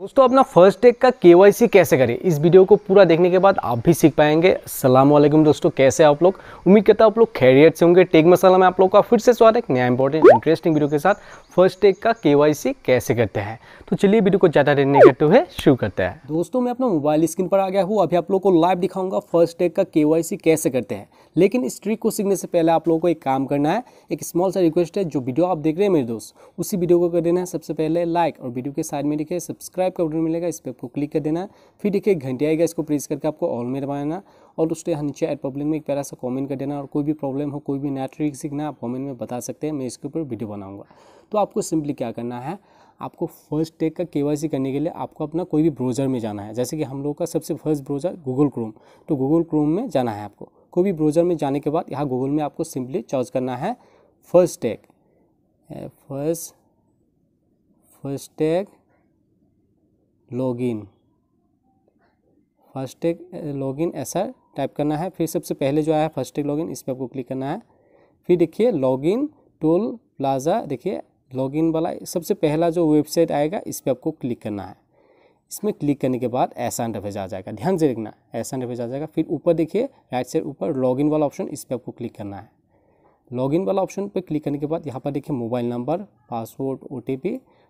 दोस्तों अपना first take का केवाईसी कैसे करें इस वीडियो को पूरा देखने के बाद आप भी सीख पाएंगे सलाम वालेकुम दोस्तों कैसे आप लोग उम्मीद करता हूँ आप लोग खैरियत से होंगे टेक मसाला में आप लोग का फिर से स्वागत है नया इंपॉर्टेंट इंटरेस्टिंग वीडियो के साथ फर्स्ट टेक का केवाईसी कैसे करते हैं तो चलिए वीडियो को ज़्यादा देर नहीं करते हुए शुरू करते हैं दोस्तों मैं अपना मोबाइल स्क्रीन पर आ गया हूँ अभी आप लोग को लाइव दिखाऊंगा फर्स्ट टेक का के कैसे करते हैं लेकिन इस ट्रिक को सीखने से पहले आप लोगों को एक काम करना है एक स्मॉल सा रिक्वेस्ट है जो वीडियो आप देख रहे हैं मेरे दोस्त उसी वीडियो को कर देना है सबसे पहले लाइक और वीडियो के साइड में लिखे सब्सक्राइब सब्सक्राइब का बटन मिलेगा इस पर आपको क्लिक कर देना फिर देखिए घंटे आएगा इसको प्रेस करके आपको ऑल में दबाना और उसके यहाँ नीचे एड पब्लिक में एक प्यारा सा कमेंट कर देना और कोई भी प्रॉब्लम हो कोई भी नया ट्रिक सीखना आप कॉमेंट में बता सकते हैं मैं इसके ऊपर वीडियो बनाऊंगा तो आपको सिंपली क्या करना है आपको फर्स्ट टेक का के करने के लिए आपको अपना कोई भी ब्राउज़र में जाना है जैसे कि हम लोग का सबसे फर्स्ट ब्राउज़र गूगल क्रोम तो गूगल क्रोम में जाना है आपको कोई भी ब्राउज़र में जाने के बाद यहाँ गूगल में आपको सिंपली सर्च करना है FASTag fast FASTag login FASTag login ऐसा टाइप करना है फिर सबसे पहले जो आया है फर्स्ट टेक लॉगिन इस पर आपको क्लिक करना है फिर देखिए लॉगिन टोल प्लाजा देखिए लॉगिन वाला सबसे पहला जो वेबसाइट आएगा इस पर आपको क्लिक करना है इसमें क्लिक करने के बाद ऐसा इंटरफेस आ जाएगा ध्यान से देखना ऐसा इंटरफेस आ जाएगा फिर ऊपर देखिए राइट साइड ऊपर लॉगिन वाला ऑप्शन इस पर आपको क्लिक करना है लॉगिन वाला ऑप्शन पर क्लिक करने के बाद यहाँ पर देखिए मोबाइल नंबर पासवर्ड ओ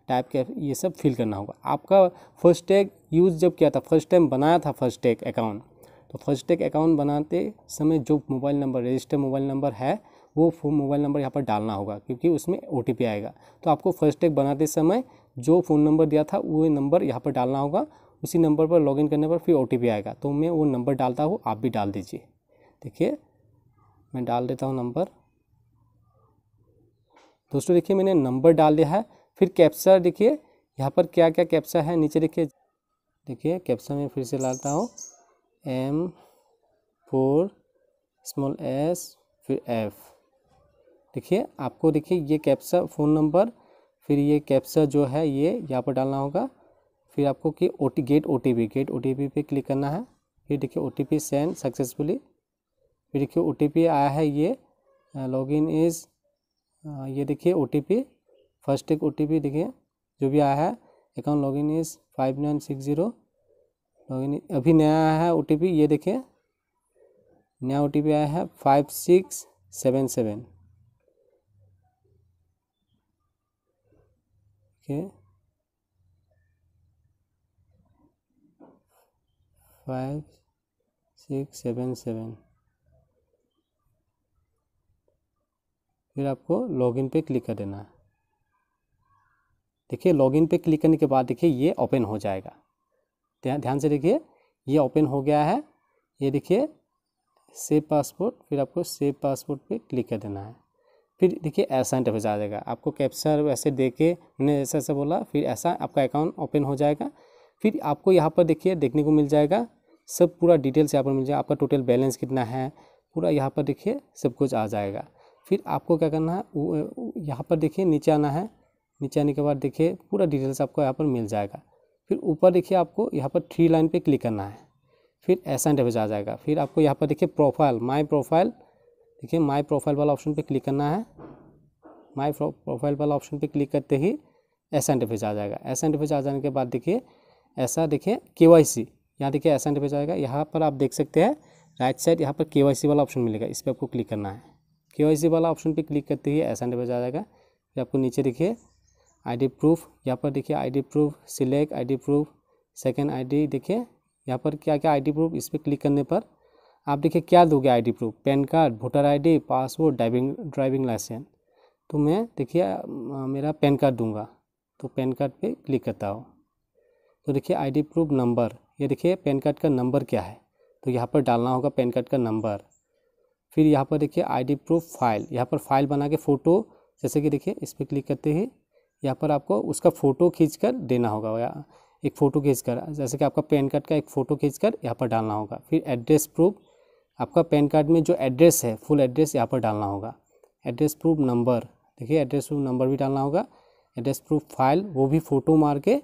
टाइप के ये सब फिल करना होगा आपका फर्स्ट टैग यूज़ जब किया था फर्स्ट टाइम बनाया था फर्स्ट टैग अकाउंट तो फर्स्ट टैग अकाउंट बनाते समय जो mobile number register mobile number है वो फोन मोबाइल नंबर यहाँ पर डालना होगा क्योंकि उसमें ओ आएगा तो आपको फर्स्ट टैग बनाते समय जो फ़ोन नंबर दिया था वो नंबर यहाँ पर डालना होगा उसी नंबर पर लॉगिन करने पर फिर ओ आएगा तो मैं वो नंबर डालता हूँ आप भी डाल दीजिए देखिए मैं डाल देता हूँ नंबर दोस्तों देखिए मैंने नंबर डाल दिया है फिर कैप्सा देखिए यहाँ पर क्या क्या कैप्सा है नीचे देखिए देखिए कैप्सा में फिर से लाता हूँ एम फोर स्मॉल एस फिर एफ़ देखिए आपको देखिए ये कैप्सा फ़ोन नंबर फिर ये कैप्सा जो है ये यहाँ पर डालना होगा फिर आपको कि O T get O T P get O T P पे क्लिक करना है फिर देखिए O T P send successfully फिर देखिए ओ टी पी आया है ये लॉग इन इज़ ये देखिए ओ टी पी फर्स्ट एक ओ देखिए जो भी आया है account login is five nine six zero login अभी नया आया है ओ ये देखिए नया ओ आया है five six seven seven okay five six seven seven फिर आपको लॉगिन पे क्लिक कर देना है देखिए लॉगिन पे क्लिक करने के बाद देखिए ये ओपन हो जाएगा ध्यान से देखिए ये ओपन हो गया है ये देखिए सेव पासपोर्ट फिर आपको सेव पासपोर्ट पे क्लिक कर देना है फिर देखिए ऐसा इंटरफेस आ जाएगा आपको कैप्चर वैसे दे के मैंने ऐसा ऐसा बोला फिर ऐसा आपका अकाउंट ओपन हो जाएगा फिर आपको यहाँ पर देखिए देखने को मिल जाएगा सब पूरा डिटेल्स यहाँ पर मिल जाएगा आपका टोटल बैलेंस कितना है पूरा यहाँ पर देखिए सब कुछ आ जाएगा फिर आपको क्या करना है यहाँ पर देखिए नीचे आना है नीचे आने के बाद देखिए पूरा डिटेल्स आपको यहाँ पर मिल जाएगा फिर ऊपर देखिए आपको यहाँ पर थ्री लाइन पे क्लिक करना है फिर ऐसा इंटरव्यूज आ जाएगा फिर आपको यहाँ पर देखिए प्रोफाइल माय प्रोफाइल देखिए माय प्रोफाइल वाला ऑप्शन पे क्लिक करना है माय प्रोफाइल वाला ऑप्शन पे क्लिक करते ही ऐसा इंटरफेस आ जाएगा ऐसा इंटरफेस आ जाने के बाद देखिए ऐसा देखिए के वाई सी यहाँ देखिए ऐसा इंटरफेस आएगा यहाँ पर आप देख सकते हैं राइट साइड यहाँ पर के वाई सी वाला ऑप्शन मिलेगा इस पर आपको क्लिक करना है के वाई सी वाला ऑप्शन पर क्लिक करते ही ऐसा इंटरफेस आ जाएगा फिर आपको नीचे देखिए आईडी प्रूफ यहाँ पर देखिए ID proof select ID proof second ID देखिए यहाँ पर क्या क्या आईडी प्रूफ इस पर क्लिक करने पर आप देखिए क्या दोगे ID proof PAN card voter ID passport driving driving licence तो मैं देखिए मेरा पैन कार्ड दूंगा तो पैन कार्ड पे क्लिक करता हूँ तो देखिए आईडी प्रूफ नंबर ये देखिए पैन कार्ड का नंबर क्या है तो यहाँ पर डालना होगा पैन कार्ड का नंबर फिर यहाँ पर देखिए आईडी प्रूफ फाइल यहाँ पर फाइल बना के फ़ोटो जैसे कि देखिए इस पर क्लिक करते ही यहाँ पर आपको उसका फ़ोटो कर देना होगा या एक फ़ोटो कर जैसे कि आपका पैन कार्ड का एक फ़ोटो कर यहाँ पर डालना होगा फिर एड्रेस प्रूफ आपका पैन कार्ड में जो एड्रेस है फुल एड्रेस यहाँ पर डालना होगा एड्रेस प्रूफ नंबर देखिए एड्रेस प्रूफ नंबर भी डालना होगा एड्रेस प्रूफ फाइल वो भी फ़ोटो मार के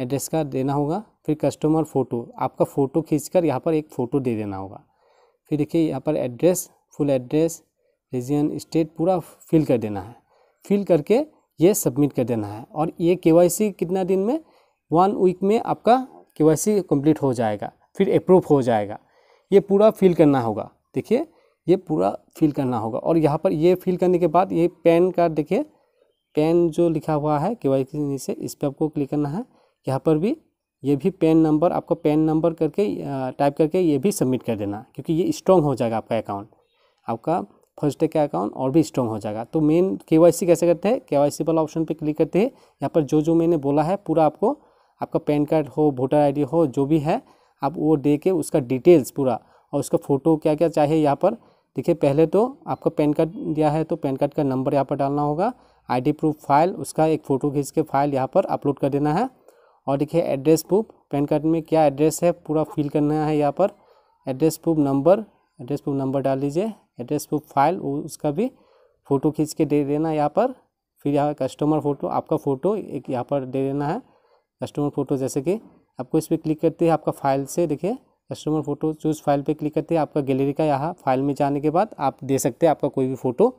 एड्रेस का देना होगा फिर कस्टमर फ़ोटो आपका फ़ोटो खींचकर यहाँ पर एक फ़ोटो दे देना होगा फिर देखिए यहाँ पर address full address region state पूरा फिल कर देना है फिल करके ये सबमिट कर देना है और ये के कितना दिन में वन वीक में आपका के कंप्लीट हो जाएगा फिर अप्रूव हो जाएगा ये पूरा फिल करना होगा देखिए ये पूरा फिल करना होगा और यहाँ पर ये फिल करने के बाद ये पेन का देखिए पेन जो लिखा हुआ है के वाई के नीचे इस पर आपको क्लिक करना है यहाँ पर भी ये भी पेन नंबर आपको पेन नंबर करके टाइप करके ये भी सबमिट कर देना क्योंकि ये स्ट्रॉन्ग हो जाएगा आपका अकाउंट आपका फर्स्ट डे का अकाउंट और भी स्ट्रॉन्ग हो जाएगा तो मेन के कैसे करते हैं के वाला ऑप्शन पर क्लिक करते हैं यहाँ पर जो जो मैंने बोला है पूरा आपको आपका पैन कार्ड हो वोटर आईडी हो जो भी है आप वो दे के उसका डिटेल्स पूरा और उसका फ़ोटो क्या क्या चाहिए यहाँ पर देखिए पहले तो आपका पैन कार्ड दिया है तो पैन कार्ड का नंबर यहाँ पर डालना होगा आईडी प्रूफ फाइल उसका एक फ़ोटो खींच के फाइल यहाँ पर अपलोड कर देना है और देखिए एड्रेस प्रूफ पैन कार्ड में क्या एड्रेस है पूरा फिल करना है यहाँ पर address proof number address proof number डाल लीजिए एड्रेस बुक फाइल उसका भी फ़ोटो खींच के दे देना यहाँ पर फिर यहाँ कस्टमर फ़ोटो आपका फ़ोटो एक यहाँ पर दे देना है कस्टमर फ़ोटो जैसे कि आपको इस पर क्लिक करते हैं आपका फाइल से देखिए कस्टमर फ़ोटो चूज़ फाइल पे क्लिक करते हैं आपका गैलरी का यहाँ फाइल में जाने के बाद आप दे सकते हैं आपका कोई भी फ़ोटो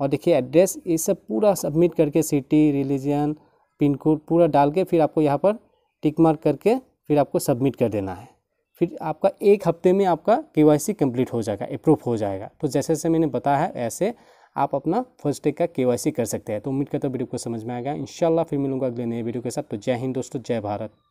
और देखिए एड्रेस ये सब पूरा सबमिट करके सिटी रिलीजन पिन कोड पूरा डाल के फिर आपको यहाँ पर टिक मार्क करके फिर आपको सबमिट कर देना है फिर आपका एक हफ्ते में आपका के वाई सी हो जाएगा अप्रूव हो जाएगा तो जैसे जैसे मैंने बताया है ऐसे आप अपना फर्स्ट डे का के वाई सी कर सकते हैं तो उम्मीद करता हूँ वीडियो को समझ में आएगा इंशाल्लाह फिर मिलूंगा अगले नए वीडियो के साथ तो जय हिंद दोस्तों जय भारत